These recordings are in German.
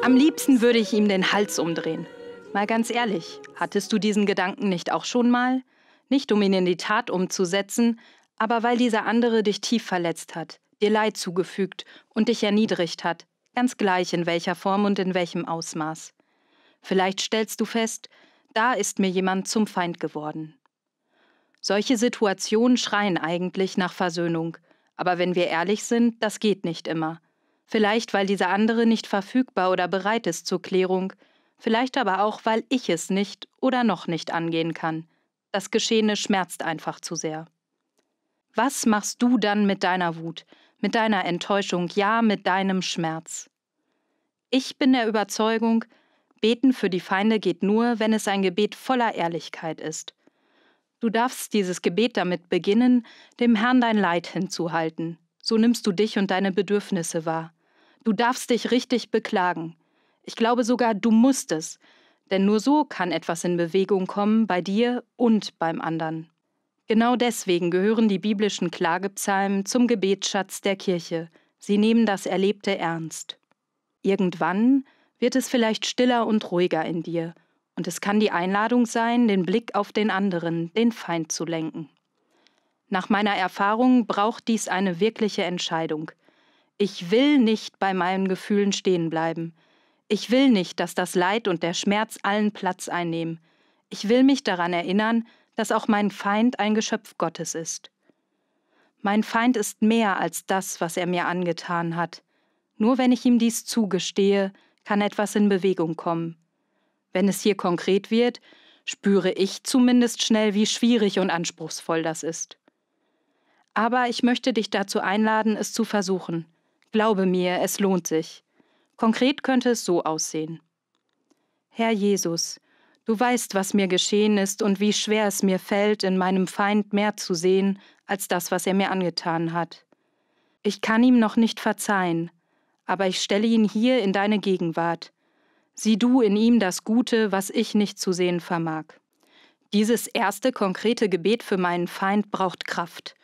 Am liebsten würde ich ihm den Hals umdrehen. Mal ganz ehrlich, hattest du diesen Gedanken nicht auch schon mal? Nicht um ihn in die Tat umzusetzen, aber weil dieser andere dich tief verletzt hat, dir Leid zugefügt und dich erniedrigt hat, ganz gleich in welcher Form und in welchem Ausmaß. Vielleicht stellst du fest, da ist mir jemand zum Feind geworden. Solche Situationen schreien eigentlich nach Versöhnung, aber wenn wir ehrlich sind, das geht nicht immer. Vielleicht, weil dieser andere nicht verfügbar oder bereit ist zur Klärung, vielleicht aber auch, weil ich es nicht oder noch nicht angehen kann. Das Geschehene schmerzt einfach zu sehr. Was machst du dann mit deiner Wut, mit deiner Enttäuschung, ja mit deinem Schmerz? Ich bin der Überzeugung, Beten für die Feinde geht nur, wenn es ein Gebet voller Ehrlichkeit ist. Du darfst dieses Gebet damit beginnen, dem Herrn dein Leid hinzuhalten. So nimmst du dich und deine Bedürfnisse wahr. Du darfst dich richtig beklagen. Ich glaube sogar, du musst es, denn nur so kann etwas in Bewegung kommen bei dir und beim anderen. Genau deswegen gehören die biblischen Klagepsalmen zum Gebetsschatz der Kirche. Sie nehmen das Erlebte ernst. Irgendwann wird es vielleicht stiller und ruhiger in dir, und es kann die Einladung sein, den Blick auf den anderen, den Feind zu lenken. Nach meiner Erfahrung braucht dies eine wirkliche Entscheidung. Ich will nicht bei meinen Gefühlen stehen bleiben. Ich will nicht, dass das Leid und der Schmerz allen Platz einnehmen. Ich will mich daran erinnern, dass auch mein Feind ein Geschöpf Gottes ist. Mein Feind ist mehr als das, was er mir angetan hat. Nur wenn ich ihm dies zugestehe, kann etwas in Bewegung kommen. Wenn es hier konkret wird, spüre ich zumindest schnell, wie schwierig und anspruchsvoll das ist. Aber ich möchte dich dazu einladen, es zu versuchen. Glaube mir, es lohnt sich. Konkret könnte es so aussehen. Herr Jesus, du weißt, was mir geschehen ist und wie schwer es mir fällt, in meinem Feind mehr zu sehen als das, was er mir angetan hat. Ich kann ihm noch nicht verzeihen, aber ich stelle ihn hier in deine Gegenwart. Sieh du in ihm das Gute, was ich nicht zu sehen vermag. Dieses erste konkrete Gebet für meinen Feind braucht Kraft.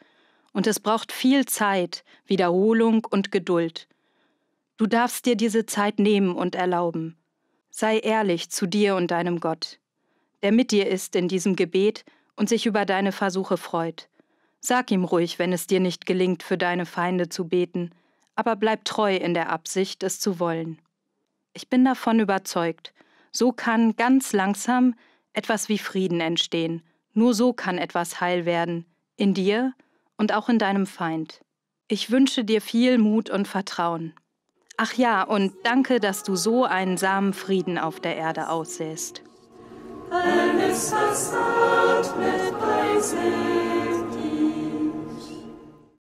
Und es braucht viel Zeit, Wiederholung und Geduld. Du darfst dir diese Zeit nehmen und erlauben. Sei ehrlich zu dir und deinem Gott, der mit dir ist in diesem Gebet und sich über deine Versuche freut. Sag ihm ruhig, wenn es dir nicht gelingt, für deine Feinde zu beten, aber bleib treu in der Absicht, es zu wollen. Ich bin davon überzeugt. So kann ganz langsam etwas wie Frieden entstehen. Nur so kann etwas heil werden. In dir und auch in deinem Feind. Ich wünsche dir viel Mut und Vertrauen. Ach ja, und danke, dass du so einen Samen Frieden auf der Erde aussäst. Alles, was atmet, bei sich.